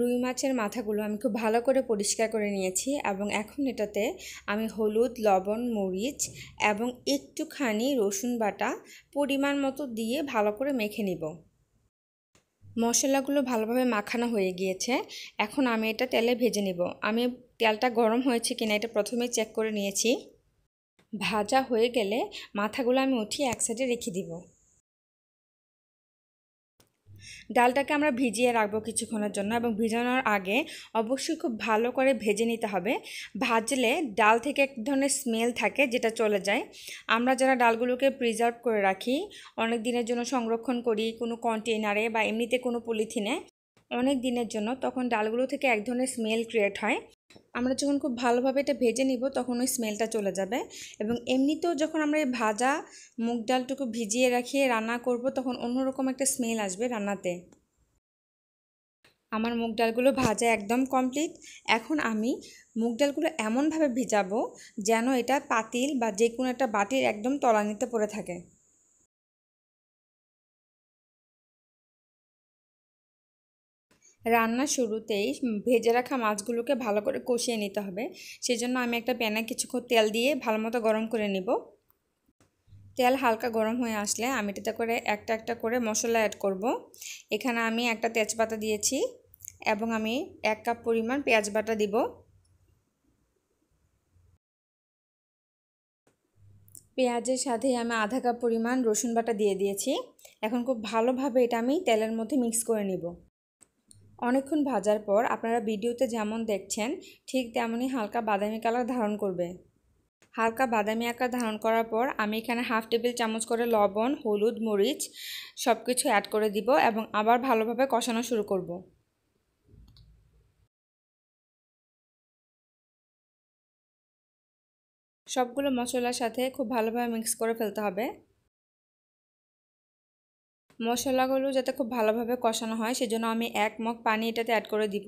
রুই মাছের মাথাগুলো আমি খুব ভালো করে পরিষ্কার করে নিয়েছি এবং এখন এটাতে আমি হলুদ লবণ মরিচ এবং একটুখানি রসুন বাটা পরিমাণ মতো দিয়ে ভালো করে মেখে নিব মশলাগুলো ভালোভাবে মাখানো হয়ে গিয়েছে এখন আমি এটা তেলে ভেজে নিব আমি তেলটা গরম হয়েছে কিনা এটা প্রথমে চেক করে নিয়েছি ভাজা হয়ে গেলে মাথাগুলো আমি উঠিয়ে এক সাইডে রেখে দিব ডালটাকে আমরা ভিজিয়ে রাখবো কিছুক্ষণের জন্য এবং ভিজানোর আগে অবশ্যই খুব ভালো করে ভেজে নিতে হবে ভাজলে ডাল থেকে এক ধরনের স্মেল থাকে যেটা চলে যায় আমরা যারা ডালগুলোকে প্রিজার্ভ করে রাখি অনেক দিনের জন্য সংরক্ষণ করি কোনো কন্টেনারে বা এমনিতে কোনো পলিথিনে অনেক দিনের জন্য তখন ডালগুলো থেকে এক ধরনের স্মেল ক্রিয়েট হয় আমরা যখন খুব ভালোভাবে এটা ভেজে নিব তখন ওই স্মেলটা চলে যাবে এবং এমনিতেও যখন আমরা এই ভাজা মুগ ডালটুকু ভিজিয়ে রাখিয়ে রান্না করব তখন অন্যরকম একটা স্মেল আসবে রান্নাতে আমার মুগ ডালগুলো ভাজা একদম কমপ্লিট এখন আমি মুগ ডালগুলো এমনভাবে ভিজাবো যেন এটা পাতিল বা যে কোনো একটা বাটির একদম তলানিতে পড়ে থাকে রান্না শুরুতেই ভেজে রাখা মাছগুলোকে ভালো করে কষিয়ে নিতে হবে সেজন্য আমি একটা প্যানে কিছুক্ষণ তেল দিয়ে ভালো মতো গরম করে নিব তেল হালকা গরম হয়ে আসলে আমি এটাতে করে একটা একটা করে মশলা অ্যাড করব। এখানে আমি একটা তেজপাতা দিয়েছি এবং আমি এক কাপ পরিমাণ পেঁয়াজ বাটা দিব পেঁয়াজের সাথে আমি আধা কাপ পরিমাণ রসুন বাটা দিয়ে দিয়েছি এখন খুব ভালোভাবে এটা আমি তেলের মধ্যে মিক্স করে নেব অনেকক্ষণ ভাজার পর আপনারা ভিডিওতে যেমন দেখছেন ঠিক তেমনই হালকা বাদামি কালার ধারণ করবে হালকা বাদামি আকার ধারণ করার পর আমি এখানে হাফ টেবিল চামচ করে লবণ হলুদ মরিচ সব কিছু অ্যাড করে দিব এবং আবার ভালোভাবে কষানো শুরু করব। সবগুলো মশলার সাথে খুব ভালোভাবে মিক্স করে ফেলতে হবে মশলাগুলো যাতে খুব ভালোভাবে কষানো হয় সেজন্য আমি এক মগ পানি এটাতে অ্যাড করে দিব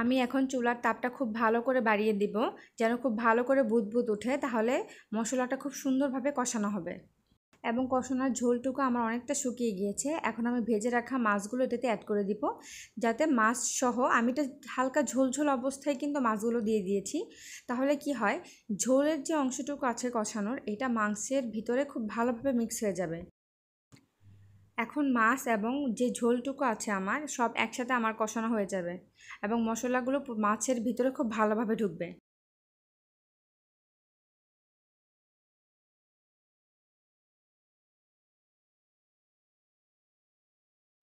আমি এখন চুলার তাপটা খুব ভালো করে বাড়িয়ে দিব যেন খুব ভালো করে বুদবুদ উঠে তাহলে মশলাটা খুব সুন্দরভাবে কষানো হবে এবং কষানোর ঝোলটুকু আমার অনেকটা শুকিয়ে গিয়েছে এখন আমি ভেজে রাখা মাছগুলো এটাতে অ্যাড করে দিব যাতে মাছ সহ আমি এটা হালকা ঝোলঝোল অবস্থায় কিন্তু মাছগুলো দিয়ে দিয়েছি তাহলে কি হয় ঝোলের যে অংশটুকু আছে কষানোর এটা মাংসের ভিতরে খুব ভালোভাবে মিক্স হয়ে যাবে এখন মাছ এবং যে ঝোলটুকু আছে আমার সব একসাথে আমার কষানো হয়ে যাবে এবং মশলাগুলো মাছের ভিতরে খুব ভালোভাবে ঢুকবে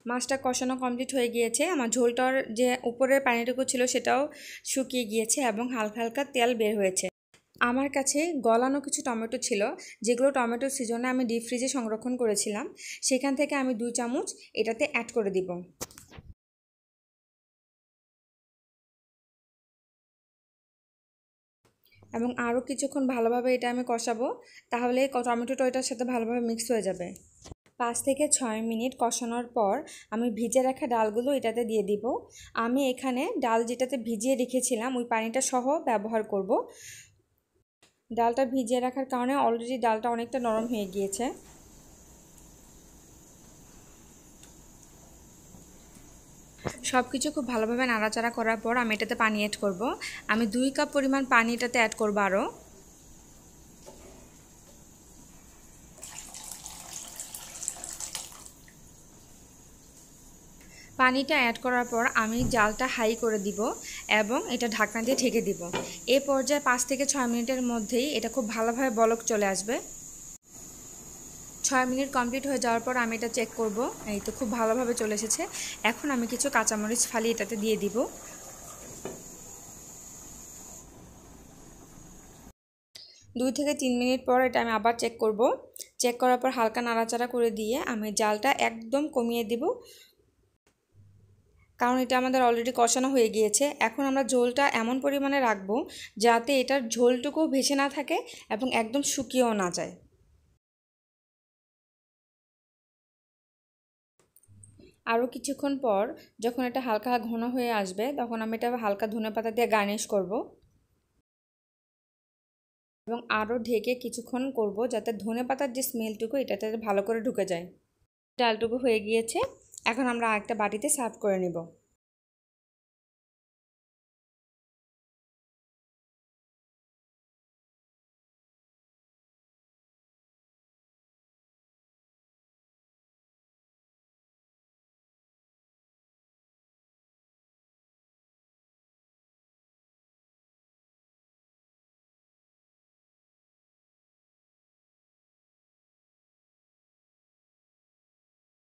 মাছটা কষানো কমপ্লিট হয়ে গিয়েছে আমার ঝোলটার যে উপরের পানিটুকু ছিল সেটাও শুকিয়ে গিয়েছে এবং হালকা হালকা তেল বের হয়েছে আমার কাছে গলানো কিছু টমেটো ছিল যেগুলো টমেটো সিজনে আমি ডিপ ফ্রিজে সংরক্ষণ করেছিলাম সেখান থেকে আমি দুই চামচ এটাতে অ্যাড করে দিব এবং আরও কিছুক্ষণ ভালোভাবে এটা আমি কষাবো তাহলে টমেটো টয়টার সাথে ভালোভাবে মিক্স হয়ে যাবে পাঁচ থেকে ছয় মিনিট কষানোর পর আমি ভিজে রাখা ডালগুলো এটাতে দিয়ে দিব আমি এখানে ডাল যেটাতে ভিজিয়ে রেখেছিলাম ওই পানিটা সহ ব্যবহার করব ডালটা ভিজিয়ে রাখার কারণে অলরেডি ডালটা অনেকটা নরম হয়ে গিয়েছে সব কিছু খুব ভালোভাবে নাড়াচাড়া করার পর আমি এটাতে পানি অ্যাড করব আমি দুই কাপ পরিমাণ পানি এটাতে অ্যাড করবো আরও পানিটা অ্যাড করার পর আমি জালটা হাই করে দিব এবং এটা ঢাকনা দিয়ে ঢেকে দিব এ পর্যায়ে পাঁচ থেকে ছয় মিনিটের মধ্যেই এটা খুব ভালোভাবে বলক চলে আসবে ছয় মিনিট কমপ্লিট হয়ে যাওয়ার পর আমি এটা চেক করব এই তো খুব ভালোভাবে চলে এসেছে এখন আমি কিছু কাঁচামরিচ ফালি এটাতে দিয়ে দিব দুই থেকে তিন মিনিট পর এটা আমি আবার চেক করব চেক করার পর হালকা নাড়াচাড়া করে দিয়ে আমি জালটা একদম কমিয়ে দিব কারণ এটা আমাদের অলরেডি কষানো হয়ে গিয়েছে এখন আমরা ঝোলটা এমন পরিমাণে রাখবো যাতে এটার ঝোলটুকুও ভেসে না থাকে এবং একদম শুকিয়েও না যায় আরও কিছুক্ষণ পর যখন এটা হালকা ঘন হয়ে আসবে তখন আমি এটা হালকা ধনে পাতা দিয়ে গার্নিশ করব এবং আরও ঢেকে কিছুক্ষণ করব যাতে ধনে পাতার যে স্মেলটুকু এটাতে ভালো করে ঢুকে যায় ডালটুকু হয়ে গিয়েছে এখন আমরা একটা বাটিতে সার্ভ করে নেব